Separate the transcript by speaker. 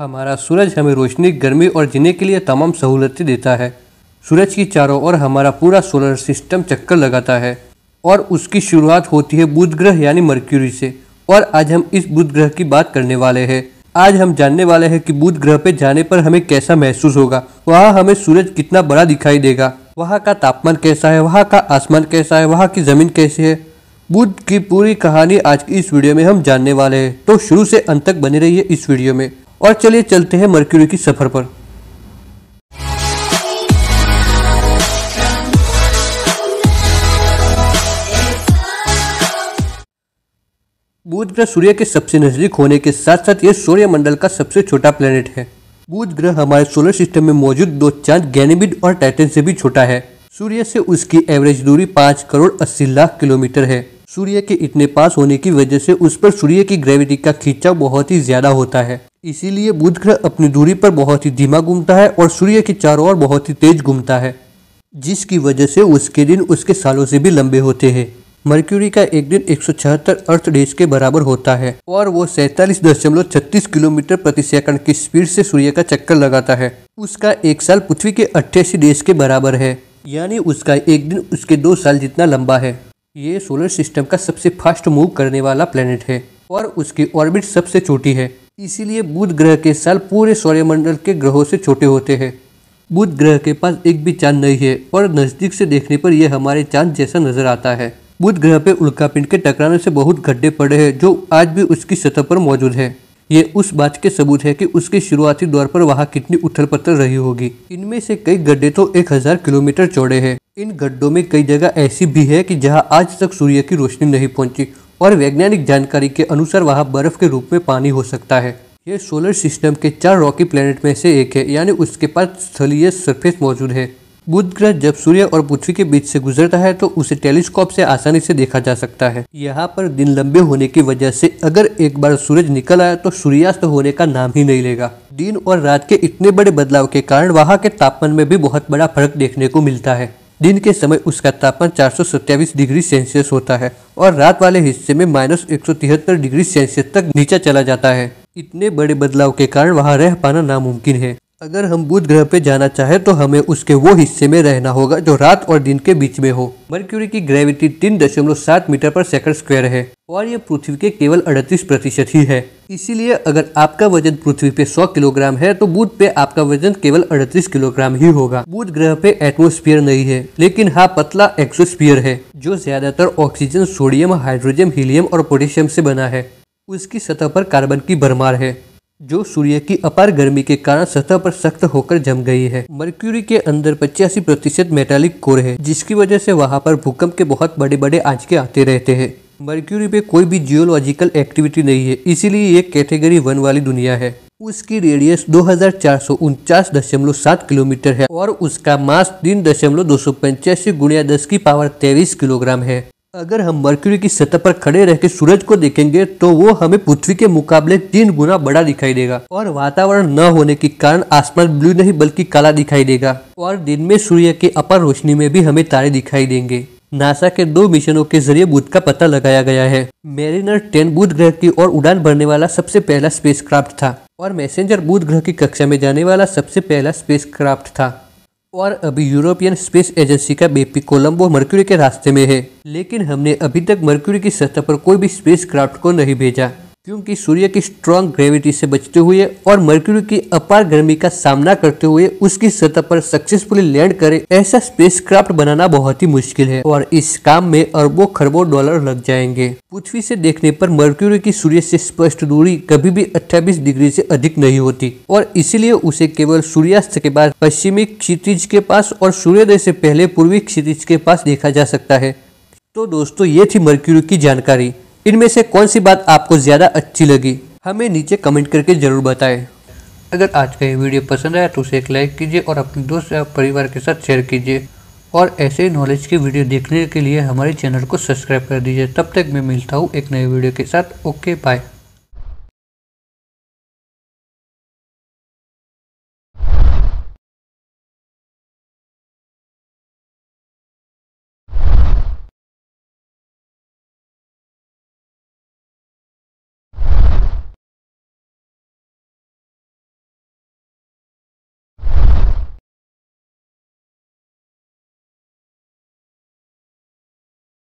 Speaker 1: हमारा सूरज हमें रोशनी गर्मी और जीने के लिए तमाम सहूलतें देता है सूरज की चारों ओर हमारा पूरा सोलर सिस्टम चक्कर लगाता है और उसकी शुरुआत होती है बुध ग्रह यानी मर्क्यूरी से और आज हम इस बुध ग्रह की बात करने वाले हैं आज हम जानने वाले हैं कि बुध ग्रह पे जाने पर हमें कैसा महसूस होगा वहाँ हमें सूरज कितना बड़ा दिखाई देगा वहाँ का तापमान कैसा है वहाँ का आसमान कैसा है वहाँ की ज़मीन कैसी है बुध की पूरी कहानी आज की इस वीडियो में हम जानने वाले हैं तो शुरू से अंत तक बने रहिए इस वीडियो में और चलिए चलते हैं मर्क्यूरी की सफ़र पर बुध ग्रह सूर्य के सबसे नज़दीक होने के साथ साथ यह सूर्य मंडल का सबसे छोटा प्लेनेट है बुध ग्रह हमारे सोलर सिस्टम में मौजूद दो चांद गैनिबिड और टाइटन से भी छोटा है सूर्य से उसकी एवरेज दूरी पाँच करोड़ अस्सी लाख किलोमीटर है सूर्य के इतने पास होने की वजह से उस पर सूर्य की ग्रेविटी का खींचाव बहुत ही ज्यादा होता है इसीलिए बुध ग्रह अपनी दूरी पर बहुत ही धीमा घूमता है और सूर्य के चारों ओर बहुत ही तेज घूमता है जिसकी वजह से उसके दिन उसके सालों से भी लंबे होते हैं मर्क्यूरी का एक दिन एक अर्थ डेज के बराबर होता है और वो सैतालीस दशमलव छत्तीस किलोमीटर प्रति सेकंड की स्पीड से सूर्य का चक्कर लगाता है उसका एक साल पृथ्वी के अट्ठासी डेज के बराबर है यानी उसका एक दिन उसके दो साल जितना लंबा है ये सोलर सिस्टम का सबसे फास्ट मूव करने वाला प्लेनेट है और उसकी ऑर्बिट सबसे छोटी है इसीलिए बुध ग्रह के साल पूरे सौर्यमंडल के ग्रहों से छोटे होते हैं बुध ग्रह के पास एक भी चांद नहीं है और नज़दीक से देखने पर यह हमारे चांद जैसा नजर आता है बुध ग्रह पे उल्कापिंड के टकराने से बहुत गड्ढे पड़े हैं जो आज भी उसकी सतह पर मौजूद है ये उस बात के सबूत है कि उसके शुरुआती दौर पर वहाँ कितनी उथल पत्थर रही होगी इनमें से कई गड्ढे तो एक हजार किलोमीटर चौड़े हैं इन गड्ढों में कई जगह ऐसी भी है कि जहाँ आज तक सूर्य की रोशनी नहीं पहुंची और वैज्ञानिक जानकारी के अनुसार वहाँ बर्फ के रूप में पानी हो सकता है ये सोलर सिस्टम के चार रॉकी प्लैनेट में से एक है यानी उसके पास स्थलीय सरफेस मौजूद है बुध ग्रह जब सूर्य और पृथ्वी के बीच से गुजरता है तो उसे टेलीस्कोप से आसानी से देखा जा सकता है यहाँ पर दिन लंबे होने की वजह से अगर एक बार सूरज निकल आया तो सूर्यास्त होने का नाम ही नहीं लेगा दिन और रात के इतने बड़े बदलाव के कारण वहाँ के तापमान में भी बहुत बड़ा फर्क देखने को मिलता है दिन के समय उसका तापमान चार डिग्री सेल्सियस होता है और रात वाले हिस्से में माइनस एक डिग्री सेल्सियस तक नीचा चला जाता है इतने बड़े बदलाव के कारण वहाँ रह पाना नामुमकिन है अगर हम बुध ग्रह पे जाना चाहे तो हमें उसके वो हिस्से में रहना होगा जो रात और दिन के बीच में हो मर्क्यूरी की ग्रेविटी तीन दशमलव सात मीटर पर सेकंड स्क्वायर है और यह पृथ्वी के केवल अड़तीस प्रतिशत ही है इसीलिए अगर आपका वजन पृथ्वी पे सौ किलोग्राम है तो बुध पे आपका वजन केवल अड़तीस किलोग्राम ही होगा बुध ग्रह पे एटमोस्फियर नहीं है लेकिन हाँ पतला एक्सोस्फियर है जो ज्यादातर ऑक्सीजन सोडियम हाइड्रोजन हीलियम और पोटेशियम से बना है उसकी सतह पर कार्बन की भरमार है जो सूर्य की अपार गर्मी के कारण सतह पर सख्त होकर जम गई है मर्क्यूरी के अंदर पचासी प्रतिशत मेटालिक कोर है जिसकी वजह से वहां पर भूकंप के बहुत बड़े बड़े आंचके आते रहते हैं मर्क्यूरी पे कोई भी जियोलॉजिकल एक्टिविटी नहीं है इसीलिए ये कैटेगरी वन वाली दुनिया है उसकी रेडियस दो किलोमीटर है और उसका मास तीन दशमलव दो सौ पंचासी गुणिया दस की पावर तेईस किलोग्राम है अगर हम मर्क्यूरी की सतह पर खड़े रहकर सूरज को देखेंगे तो वो हमें पृथ्वी के मुकाबले तीन गुना बड़ा दिखाई देगा और वातावरण न होने के कारण आसमान ब्लू नहीं बल्कि काला दिखाई देगा और दिन में सूर्य के अपर रोशनी में भी हमें तारे दिखाई देंगे नासा के दो मिशनों के जरिए बुध का पता लगाया गया है मेरिनर टेन बुध ग्रह की ओर उड़ान भरने वाला सबसे पहला स्पेस था और मैसेंजर बुध ग्रह की कक्षा में जाने वाला सबसे पहला स्पेस था और अभी यूरोपियन स्पेस एजेंसी का बेपी कोलंबो मर्क्यूरी के रास्ते में है लेकिन हमने अभी तक मर्क्यूरी की सतह पर कोई भी स्पेस क्राफ्ट को नहीं भेजा क्योंकि सूर्य की स्ट्रॉन्ग ग्रेविटी से बचते हुए और मर्क्यूरी की अपार गर्मी का सामना करते हुए उसकी सतह पर सक्सेसफुली लैंड करे ऐसा स्पेसक्राफ्ट बनाना बहुत ही मुश्किल है और इस काम में अरबों खरबों डॉलर लग जाएंगे पृथ्वी से देखने पर मर्क्यूरी की सूर्य से स्पष्ट दूरी कभी भी 28 डिग्री से अधिक नहीं होती और इसीलिए उसे केवल सूर्यास्त के बाद पश्चिमी क्षितिज के पास और सूर्योदय से पहले पूर्वी क्षितिज के पास देखा जा सकता है तो दोस्तों ये थी मर्क्यूरी की जानकारी इनमें से कौन सी बात आपको ज़्यादा अच्छी लगी हमें नीचे कमेंट करके ज़रूर बताएं अगर आज का ये वीडियो पसंद आया तो उसे एक लाइक कीजिए और अपने दोस्त या परिवार के साथ शेयर कीजिए और ऐसे ही नॉलेज की वीडियो देखने के लिए हमारे चैनल को सब्सक्राइब कर दीजिए तब तक मैं मिलता हूँ एक नए वीडियो के साथ ओके बाय